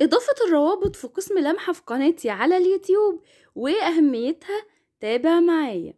إضافة الروابط في قسم لمحة في قناتي على اليوتيوب وأهميتها تابع معايا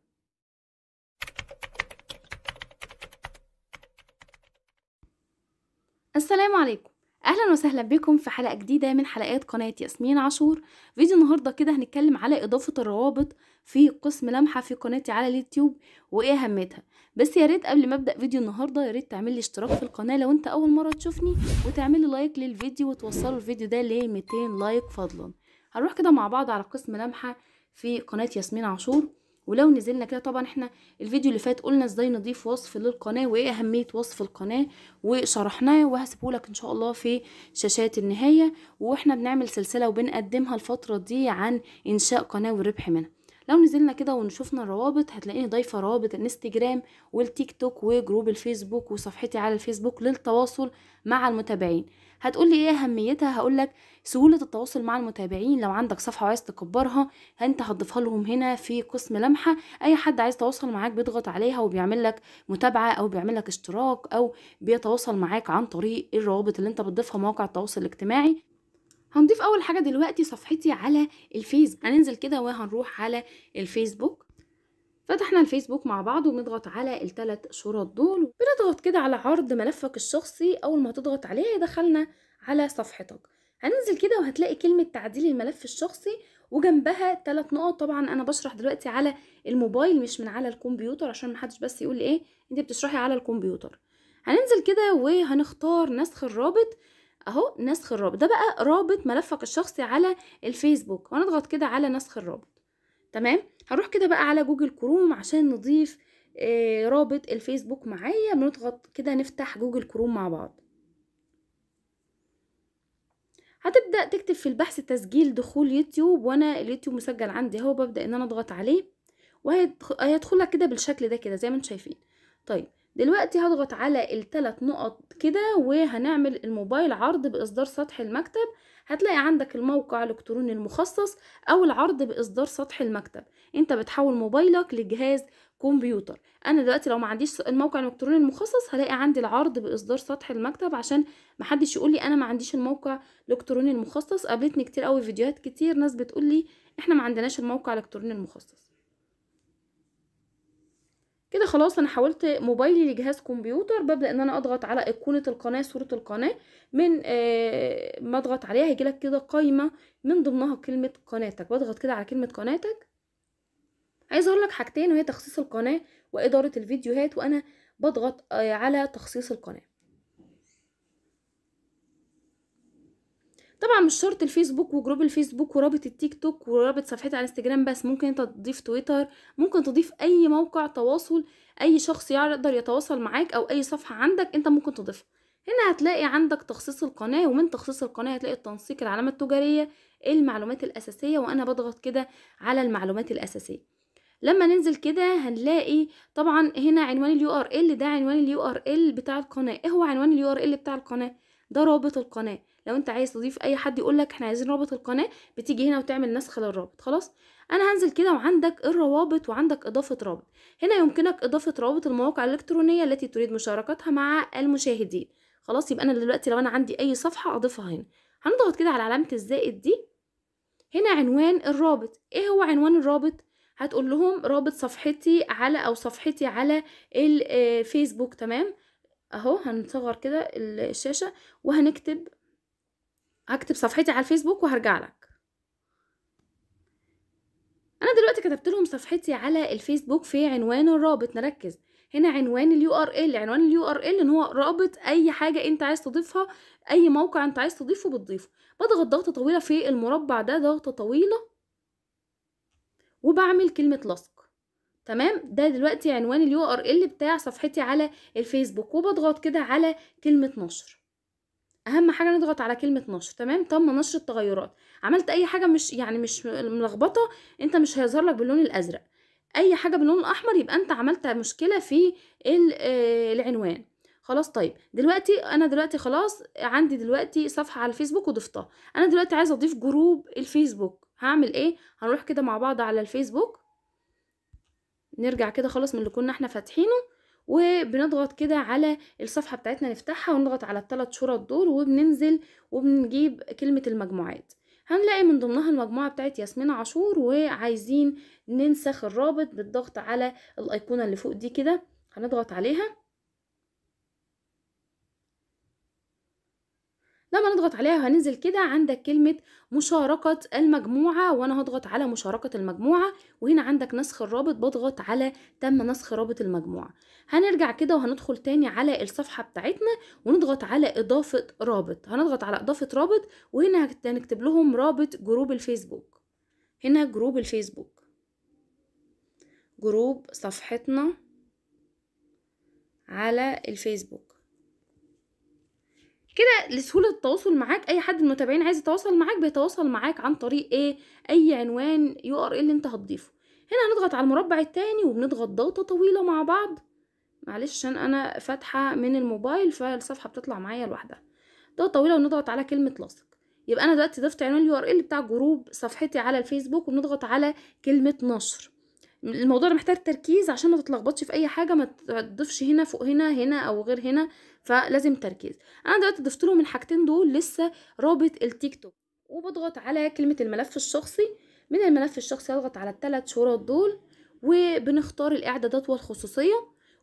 السلام عليكم اهلا وسهلا بكم في حلقه جديده من حلقات قناه ياسمين عاشور فيديو النهارده كده هنتكلم على اضافه الروابط في قسم لمحه في قناتي على اليوتيوب وايه اهميتها بس يا ريت قبل ما ابدا فيديو النهارده يا ريت تعمل لي اشتراك في القناه لو انت اول مره تشوفني وتعمل لي لايك للفيديو وتوصلوا الفيديو ده ل 200 لايك فضلا هنروح كده مع بعض على قسم لمحه في قناه ياسمين عاشور ولو نزلنا كده طبعا احنا الفيديو اللي فات قلنا ازاي نضيف وصف للقناة وايه اهمية وصف القناة وشرحناه وهسيبه لك ان شاء الله في شاشات النهاية واحنا بنعمل سلسلة وبنقدمها الفترة دي عن انشاء قناة والربح منها لو نزلنا كده ونشوفنا الروابط هتلاقيني ضايفه روابط الانستجرام والتيك توك وجروب الفيسبوك وصفحتي على الفيسبوك للتواصل مع المتابعين هتقولي ايه اهميتها هقولك سهوله التواصل مع المتابعين لو عندك صفحه وعايز تكبرها انت هتضيفها لهم هنا في قسم لمحه اي حد عايز يتواصل معاك بيضغط عليها وبيعمل لك متابعه او بيعمل لك اشتراك او بيتواصل معاك عن طريق الروابط اللي انت بتضيفها مواقع التواصل الاجتماعي هنضيف اول حاجه دلوقتي صفحتي على الفيسبوك هننزل كده وهنروح على الفيسبوك فتحنا الفيسبوك مع بعض وبنضغط على الثلاث شروط دول بنضغط كده على عرض ملفك الشخصي اول ما تضغط عليه دخلنا على صفحتك هننزل كده وهتلاقي كلمه تعديل الملف الشخصي وجنبها ثلاث نقط طبعا انا بشرح دلوقتي على الموبايل مش من على الكمبيوتر عشان محدش بس يقول لي ايه انت بتشرحي على الكمبيوتر هننزل كده وهنختار نسخ الرابط اهو نسخ الرابط ده بقى رابط ملفك الشخصي على الفيسبوك هنضغط كده على نسخ الرابط تمام هروح كده بقى على جوجل كروم عشان نضيف آه، رابط الفيسبوك معايا بنضغط كده نفتح جوجل كروم مع بعض هتبدأ تكتب في البحث تسجيل دخول يوتيوب وانا اليوتيوب مسجل عندي اهو ببدأ ان انا اضغط عليه لك كده بالشكل ده كده زي ما انتم شايفين طيب دلوقتي هضغط على الثلاث نقط كده وهنعمل الموبايل عرض باصدار سطح المكتب هتلاقي عندك الموقع الالكتروني المخصص او العرض باصدار سطح المكتب انت بتحول موبايلك لجهاز كمبيوتر انا دلوقتي لو ما عنديش الموقع الالكتروني المخصص هلاقي عندي العرض باصدار سطح المكتب عشان ما حدش يقول لي انا ما عنديش الموقع الالكتروني المخصص قابلتني كتير قوي فيديوهات كتير ناس بتقول لي احنا ما عندناش الموقع الالكتروني المخصص كده خلاص انا حولت موبايلي لجهاز كمبيوتر ببدا ان انا اضغط على ايقونه القناه صوره القناه من آه ما اضغط عليها هيجيلك كده قائمه من ضمنها كلمه قناتك بضغط كده على كلمه قناتك اقول لك حاجتين وهي تخصيص القناه واداره الفيديوهات وانا بضغط آه على تخصيص القناه طبعا مش شرط الفيسبوك وجروب الفيسبوك ورابط التيك توك ورابط صفحتي على انستجرام بس ممكن انت تضيف تويتر ممكن تضيف اي موقع تواصل اي شخص يقدر يتواصل معاك او اي صفحة عندك انت ممكن تضيفها هنا هتلاقي عندك تخصيص القناة ومن تخصيص القناة هتلاقي التنسيق العلامة التجارية المعلومات الأساسية وأنا بضغط كده على المعلومات الأساسية لما ننزل كده هنلاقي طبعا هنا عنوان اليو ار ال ده عنوان اليو ار ال بتاع القناه ايه هو عنوان اليو ار ال بتاع القناه ده رابط القناه لو انت عايز تضيف اي حد يقول لك احنا عايزين رابط القناه بتيجي هنا وتعمل نسخ للرابط خلاص انا هنزل كده وعندك الروابط وعندك اضافه رابط هنا يمكنك اضافه رابط المواقع الالكترونيه التي تريد مشاركتها مع المشاهدين خلاص يبقى انا دلوقتي لو انا عندي اي صفحه اضيفها هنا هنضغط كده على علامه الزائد دي هنا عنوان الرابط ايه هو عنوان الرابط هتقول لهم رابط صفحتي على او صفحتي على الفيسبوك آه، تمام اهو هنصغر كده الشاشه وهنكتب هكتب صفحتي على الفيسبوك وهرجع لك انا دلوقتي كتبت لهم صفحتي على الفيسبوك في عنوان الرابط نركز هنا عنوان اليو ار ال عنوان اليو ار ال ان هو رابط اي حاجه انت عايز تضيفها اي موقع انت عايز تضيفه بتضيفه بضغط ضغطه طويله في المربع ده ضغطه طويله وبعمل كلمه لصق تمام ده دلوقتي عنوان اليو ار ال بتاع صفحتي على الفيسبوك وبضغط كده على كلمه نشر اهم حاجه نضغط على كلمه نشر تمام تم نشر التغيرات عملت اي حاجه مش يعني مش ملخبطه انت مش هيظهر لك باللون الازرق اي حاجه باللون الاحمر يبقى انت عملت مشكله في آه، العنوان خلاص طيب دلوقتي انا دلوقتي خلاص عندي دلوقتي صفحه على الفيسبوك وضفتها انا دلوقتي عايزه اضيف جروب الفيسبوك هعمل ايه هنروح كده مع بعض على الفيسبوك نرجع كده خلاص من اللي كنا احنا فاتحينه وبنضغط كده على الصفحة بتاعتنا نفتحها ونضغط على الثلاث شرط دول وبننزل وبنجيب كلمة المجموعات هنلاقي من ضمنها المجموعة بتاعت ياسمين عاشور وعايزين ننسخ الرابط بالضغط على الأيقونة اللي فوق دي كده هنضغط عليها لما نضغط عليها هننزل كده عندك كلمة مشاركة المجموعة وأنا هضغط على مشاركة المجموعة وهنا عندك نسخ الرابط بضغط على تم نسخ رابط المجموعة هنرجع كده وهندخل تاني على الصفحة بتاعتنا ونضغط على إضافة رابط هنضغط على إضافة رابط وهنا هنكتب لهم رابط جروب الفيسبوك هنا جروب الفيسبوك جروب صفحتنا على الفيسبوك كده لسهولة التواصل معاك أي حد من المتابعين عايز يتواصل معاك بيتواصل معاك عن طريق إيه أي عنوان يو ار ال أنت هتضيفه هنا هنضغط على المربع التاني وبنضغط ضغطة طويلة مع بعض معلش عشان أنا فاتحة من الموبايل فالصفحة بتطلع معايا لوحدها ضغطة طويلة ونضغط على كلمة لاصق يبقى أنا دلوقتي ضفت عنوان اليو ار ال بتاع جروب صفحتي على الفيسبوك وبنضغط على كلمة نشر الموضوع ده محتاج تركيز عشان ما تتلخبطش في اي حاجه ما تضيفش هنا فوق هنا هنا او غير هنا فلازم تركيز انا دلوقتي ضفت لهم الحاجتين دول لسه رابط التيك توك وبضغط على كلمه الملف الشخصي من الملف الشخصي اضغط على الثلاث شروط دول وبنختار الاعدادات والخصوصيه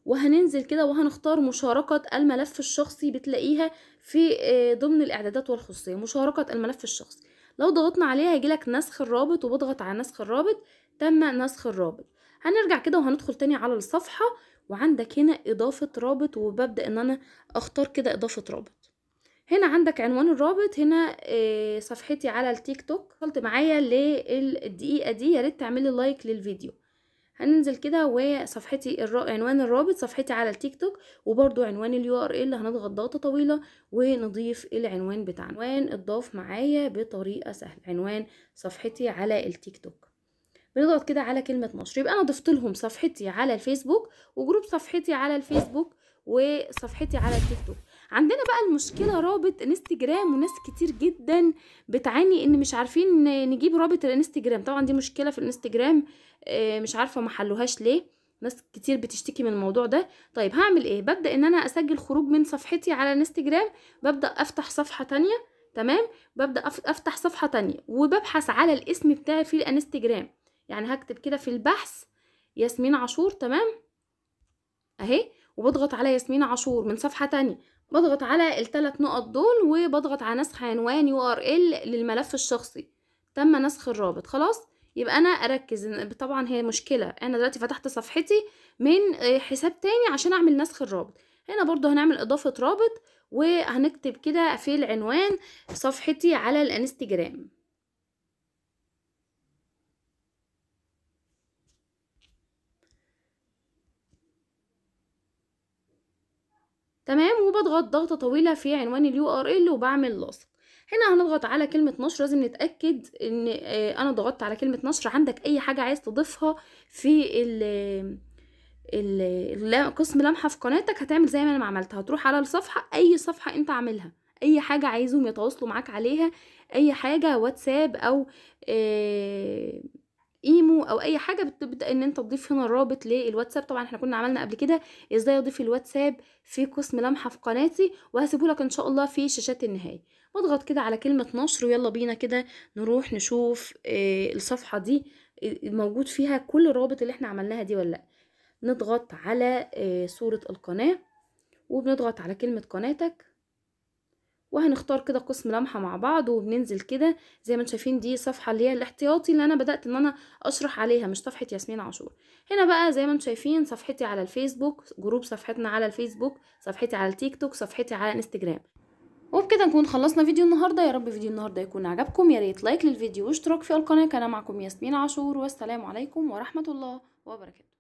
وهننزل كده وهنختار مشاركة الملف الشخصي بتلاقيها في آه، ضمن الإعدادات والخصوصية مشاركة الملف الشخصي لو ضغطنا عليها هيجيلك نسخ الرابط وبضغط على نسخ الرابط تم نسخ الرابط هنرجع كده وهندخل تاني على الصفحة وعندك هنا اضافة رابط وببدأ ان انا اختار كده اضافة رابط هنا عندك عنوان الرابط هنا آه، صفحتي على التيك توك وصلت معايا للدقيقة دي يا ريت تعملي لايك للفيديو هننزل كده وصفحتي الر... عنوان الرابط صفحتي على التيك توك وبرضو عنوان اليو ار ال هنضغط ضغطه طويله ونضيف العنوان بتاعنا عنوان اتضاف معايا بطريقه سهله عنوان صفحتي على التيك توك بنضغط كده على كلمه نشر يبقى انا ضفت لهم صفحتي على الفيسبوك وجروب صفحتي على الفيسبوك وصفحتي على التيك توك عندنا بقى المشكله رابط انستجرام وناس كتير جدا بتعاني ان مش عارفين نجيب رابط الانستجرام طبعا دي مشكله في الانستجرام آه، مش عارفه محلوهاش ليه ناس كتير بتشتكي من الموضوع ده طيب هعمل ايه ببدا ان انا اسجل خروج من صفحتي على الانستجرام ببدا افتح صفحه تانية تمام ببدا افتح صفحه تانية وببحث على الاسم بتاعي في الانستجرام يعني هكتب كده في البحث ياسمين عاشور تمام اهي وبضغط على ياسمين عاشور من صفحه تانية بضغط على الثلاث نقط دول وبضغط على نسخ عنوان يو ار ال للملف الشخصي تم نسخ الرابط خلاص يبقى انا اركز طبعا هي مشكله انا دلوقتي فتحت صفحتي من آه، حساب تاني عشان اعمل نسخ الرابط هنا برضو هنعمل اضافه رابط وهنكتب كده في العنوان صفحتي على الانستجرام تمام وبضغط ضغطه طويله في عنوان اليو ار ال وبعمل لاصق هنا هنضغط على كلمة نشر لازم نتأكد ان آه، انا ضغطت على كلمة نشر عندك اي حاجة عايز تضيفها في ال قسم لمحة في قناتك هتعمل زي ما انا ما عملت هتروح على الصفحة اي صفحة انت عاملها اي حاجة عايزهم يتواصلوا معاك عليها اي حاجة واتساب او آه، ايمو او اي حاجه بتبدا ان انت تضيف هنا الرابط للواتساب طبعا احنا كنا عملنا قبل كده ازاي اضيف الواتساب في قسم لمحه في قناتي وهسيبه لك ان شاء الله في شاشات النهايه بضغط كده على كلمه نشر ويلا بينا كده نروح نشوف آه الصفحه دي آه، موجود فيها كل الروابط اللي احنا عملناها دي ولا لا نضغط على آه صوره القناه وبنضغط على كلمه قناتك وهنختار كده قسم لمحه مع بعض وبننزل كده زي ما انتم شايفين دي صفحه اللي هي الاحتياطي اللي انا بدات ان انا اشرح عليها مش صفحه ياسمين عاشور هنا بقى زي ما انتم شايفين صفحتي على الفيسبوك جروب صفحتنا على الفيسبوك صفحتي على التيك توك صفحتي على انستجرام وبكده نكون خلصنا فيديو النهارده يا رب فيديو النهارده يكون عجبكم يا ريت لايك للفيديو واشتراك في القناه كان معكم ياسمين عاشور والسلام عليكم ورحمه الله وبركاته